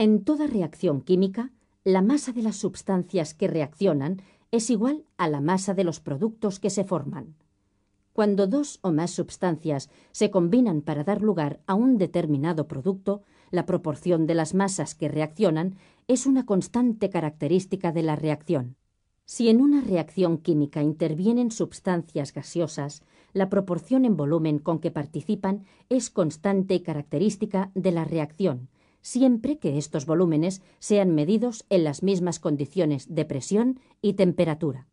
En toda reacción química, la masa de las sustancias que reaccionan es igual a la masa de los productos que se forman. Cuando dos o más sustancias se combinan para dar lugar a un determinado producto, la proporción de las masas que reaccionan es una constante característica de la reacción. Si en una reacción química intervienen sustancias gaseosas, la proporción en volumen con que participan es constante y característica de la reacción, siempre que estos volúmenes sean medidos en las mismas condiciones de presión y temperatura.